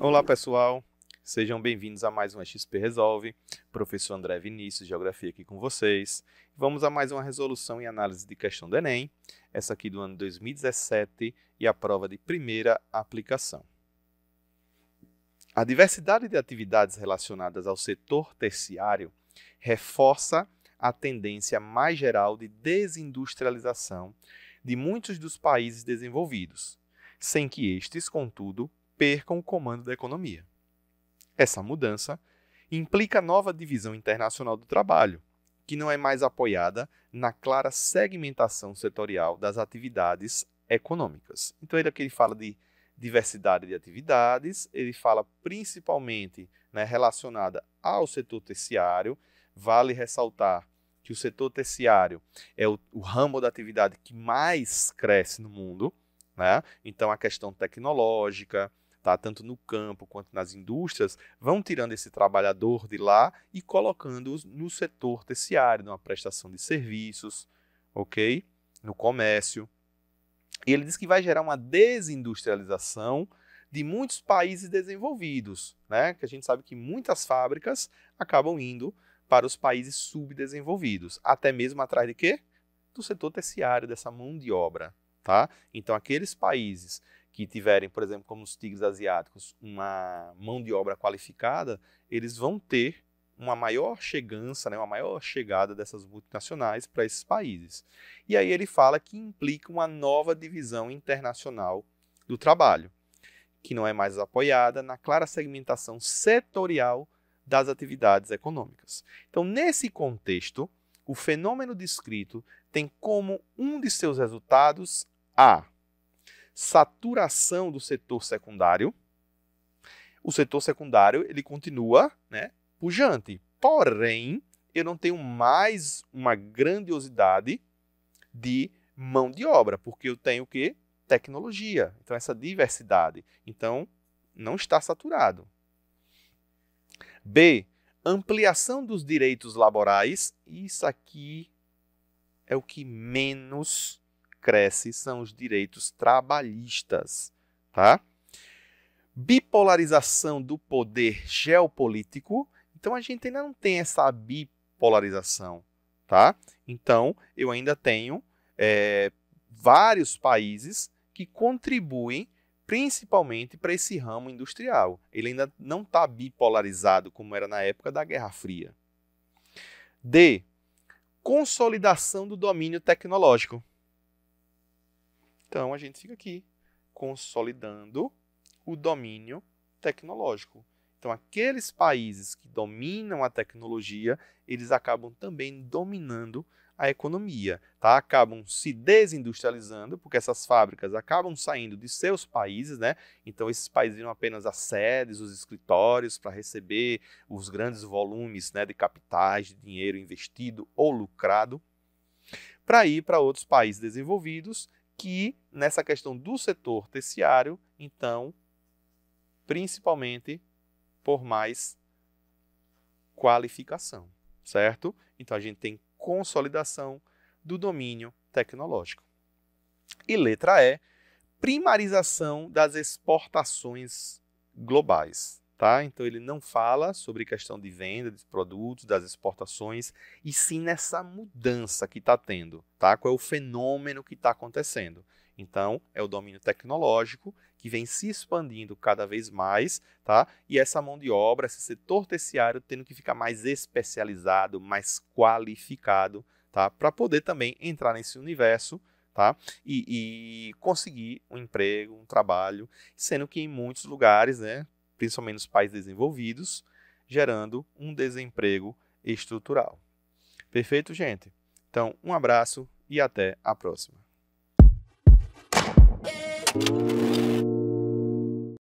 Olá, pessoal. Sejam bem-vindos a mais um XP Resolve. Professor André Vinícius, Geografia aqui com vocês. Vamos a mais uma resolução e análise de questão do Enem, essa aqui do ano 2017 e a prova de primeira aplicação. A diversidade de atividades relacionadas ao setor terciário reforça a tendência mais geral de desindustrialização de muitos dos países desenvolvidos, sem que estes, contudo, percam o comando da economia. Essa mudança implica nova divisão internacional do trabalho, que não é mais apoiada na clara segmentação setorial das atividades econômicas. Então, ele aqui fala de diversidade de atividades, ele fala principalmente né, relacionada ao setor terciário. Vale ressaltar que o setor terciário é o, o ramo da atividade que mais cresce no mundo. Né? Então, a questão tecnológica, tá? tanto no campo quanto nas indústrias, vão tirando esse trabalhador de lá e colocando-os no setor terciário, numa prestação de serviços, ok? No comércio. E ele diz que vai gerar uma desindustrialização de muitos países desenvolvidos, né? Que a gente sabe que muitas fábricas acabam indo para os países subdesenvolvidos, até mesmo atrás de quê? Do setor terciário dessa mão de obra, tá? Então aqueles países que tiverem, por exemplo, como os tigres asiáticos, uma mão de obra qualificada, eles vão ter uma maior chegança, né, uma maior chegada dessas multinacionais para esses países. E aí ele fala que implica uma nova divisão internacional do trabalho, que não é mais apoiada na clara segmentação setorial das atividades econômicas. Então, nesse contexto, o fenômeno descrito tem como um de seus resultados a saturação do setor secundário, o setor secundário ele continua né, pujante. Porém, eu não tenho mais uma grandiosidade de mão de obra, porque eu tenho que tecnologia. Então essa diversidade, então não está saturado. B, ampliação dos direitos laborais. Isso aqui é o que menos cresce são os direitos trabalhistas, tá? Bipolarização do poder geopolítico. Então a gente ainda não tem essa bipolarização, tá? Então eu ainda tenho é, vários países que contribuem principalmente para esse ramo industrial. Ele ainda não está bipolarizado como era na época da Guerra Fria. D. Consolidação do domínio tecnológico. Então a gente fica aqui consolidando o domínio tecnológico. Então aqueles países que dominam a tecnologia, eles acabam também dominando a economia, tá? Acabam se desindustrializando, porque essas fábricas acabam saindo de seus países, né? Então esses países viram apenas as sedes, os escritórios para receber os grandes volumes, né, de capitais, de dinheiro investido ou lucrado, para ir para outros países desenvolvidos que nessa questão do setor terciário, então, principalmente por mais qualificação, certo? Então a gente tem consolidação do domínio tecnológico. E letra E, primarização das exportações globais. Tá? Então ele não fala sobre questão de venda de produtos, das exportações, e sim nessa mudança que está tendo, tá? Qual é o fenômeno que está acontecendo? Então é o domínio tecnológico que vem se expandindo cada vez mais, tá? E essa mão de obra, esse setor terciário tendo que ficar mais especializado, mais qualificado, tá? Para poder também entrar nesse universo tá? E, e, conseguir um emprego, um trabalho, sendo que em muitos lugares, né, principalmente nos países desenvolvidos, gerando um desemprego estrutural. Perfeito, gente? Então, um abraço e até a próxima.